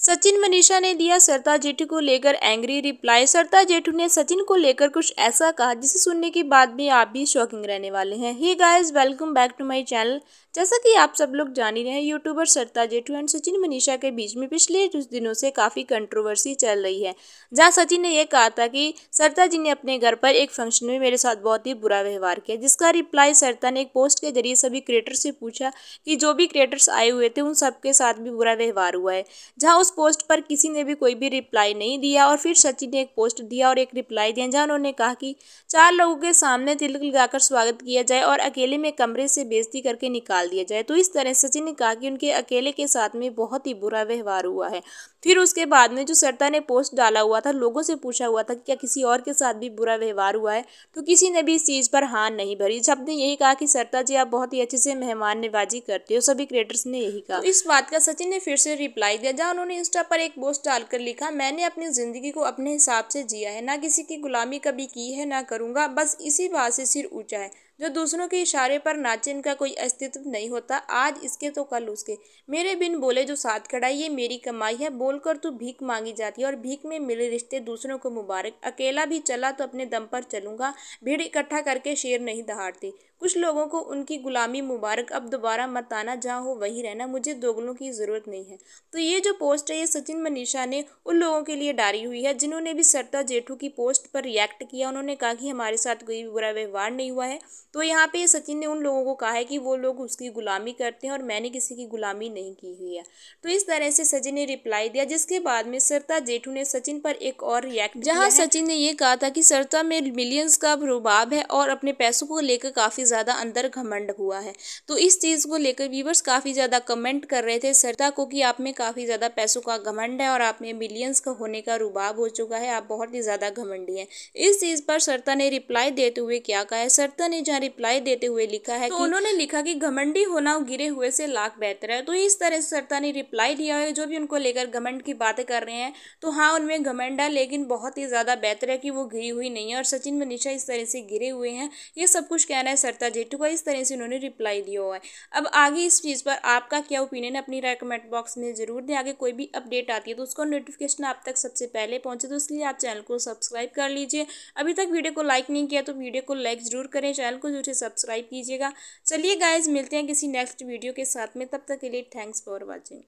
सचिन मनीषा ने दिया सरता जेठू को लेकर एंग्री रिप्लाई सरता जेठू ने सचिन को लेकर कुछ ऐसा कहा जिसे सुनने के बाद भी आप भी शॉकिंग रहने वाले हैं hi guys welcome back to my channel जैसा कि आप सब लोग जान ही रहे हैं यूट्यूबर सरता जेठू एंड सचिन मनीषा के बीच में पिछले कुछ दिनों से काफ़ी कंट्रोवर्सी चल रही है जहाँ सचिन ने यह कहा था कि सरता जी ने अपने घर पर एक फंक्शन में मेरे साथ बहुत ही बुरा व्यवहार किया जिसका रिप्लाई सरता ने एक पोस्ट के जरिए सभी क्रिएटर्स से पूछा कि जो भी क्रिएटर्स आए हुए थे उन सबके साथ भी बुरा व्यवहार हुआ है जहाँ उस पोस्ट पर किसी ने भी कोई भी रिप्लाई नहीं दिया और फिर सचिन ने एक पोस्ट दिया और एक रिप्लाई दिया जहाँ उन्होंने कहा कि चार लोगों के सामने तिलक लगाकर स्वागत किया जाए और अकेले में कमरे से बेजती करके निकाल दिया जाए तो इस तरह सचिन ने कहा कि उनके अकेले के साथ में बहुत ही बुरा व्यवहार हुआ है फिर उसके बाद में जो सरता ने पोस्ट डाला हुआ था लोगों से पूछा हुआ था कि क्या किसी और के साथ भी बुरा व्यवहार हुआ है तो किसी ने भी इस चीज़ पर हार नहीं भरी सब ने यही कहा कि सरता जी आप बहुत ही अच्छे से मेहमान नवाजी करते हो सभी क्रिएटर्स ने यही कहा तो इस बात का सचिन ने फिर से रिप्लाई दिया जहाँ उन्होंने इंस्टा पर एक पोस्ट डालकर लिखा मैंने अपनी ज़िंदगी को अपने हिसाब से जिया है ना किसी की गुलामी कभी की है ना करूँगा बस इसी बात से सिर ऊँचा है जो दूसरों के इशारे पर नाचे इनका कोई अस्तित्व नहीं होता आज इसके तो कल उसके मेरे बिन बोले जो साथ खड़ा ये मेरी कमाई है बोलकर तू भीख मांगी जाती है और भीख में मिले रिश्ते दूसरों को मुबारक अकेला भी चला तो अपने दम पर चलूंगा भीड़ इकट्ठा करके शेर नहीं दहाड़ती कुछ लोगों को उनकी गुलामी मुबारक अब दोबारा मत आना जहाँ हो वहीं रहना मुझे दोगलों की ज़रूरत नहीं है तो ये जो पोस्ट है ये सचिन मनीषा ने उन लोगों के लिए डाली हुई है जिन्होंने भी सरता जेठू की पोस्ट पर रिएक्ट किया उन्होंने कहा कि हमारे साथ कोई बुरा व्यवहार नहीं हुआ है तो यहाँ पे सचिन ने उन लोगों को कहा है कि वो लोग उसकी गुलामी करते हैं और मैंने किसी की गुलामी नहीं की हुई है तो इस तरह से सचिन ने रिप्लाई दिया जिसके बाद में सरता जेठू ने सचिन पर एक और रिएक्ट जहाँ सचिन ने ये कहा था कि सरता में मिलियंस का रुबाब है और अपने पैसों को लेकर काफ़ी ज़्यादा अंदर घमंड हुआ है तो इस चीज़ को लेकर व्यूवर्स काफ़ी ज़्यादा कमेंट कर रहे थे सरता को कि आप में काफ़ी ज़्यादा पैसों का घमंड है और आप में मिलियंस का होने का रुबाब हो चुका है आप बहुत ही ज़्यादा घमंडी हैं इस चीज़ पर सरता ने रिप्लाई देते हुए क्या कहा है सरता ने जहाँ रिप्लाई देते हुए लिखा है तो उन्होंने लिखा कि घमंडी होना गिरे हुए से लाख बेहतर है तो इस तरह से सरता ने रिप्लाई दिया है जो भी उनको लेकर घमंड की बातें कर रहे हैं तो हाँ उनमें घमंड है लेकिन बहुत ही ज़्यादा बेहतर है कि वो गिरी हुई नहीं है और सचिन मनीषा इस तरह से गिरे हुए हैं ये सब कुछ कहना है सरता जेठू का इस तरह से उन्होंने रिप्लाई दिया हुआ है अब आगे इस चीज़ पर आपका क्या ओपिनियन है अपनी राय कमेंट बॉक्स में ज़रूर दें आगे कोई भी अपडेट आती है तो उसका नोटिफिकेशन आप तक सबसे पहले पहुँचे तो इसलिए आप चैनल को सब्सक्राइब कर लीजिए अभी तक वीडियो को लाइक नहीं किया तो वीडियो को लाइक ज़रूर करें चैनल को को जरूर सब्सक्राइब कीजिएगा चलिए गाइज मिलते हैं किसी नेक्स्ट वीडियो के साथ में तब तक के लिए थैंक्स फॉर वॉचिंग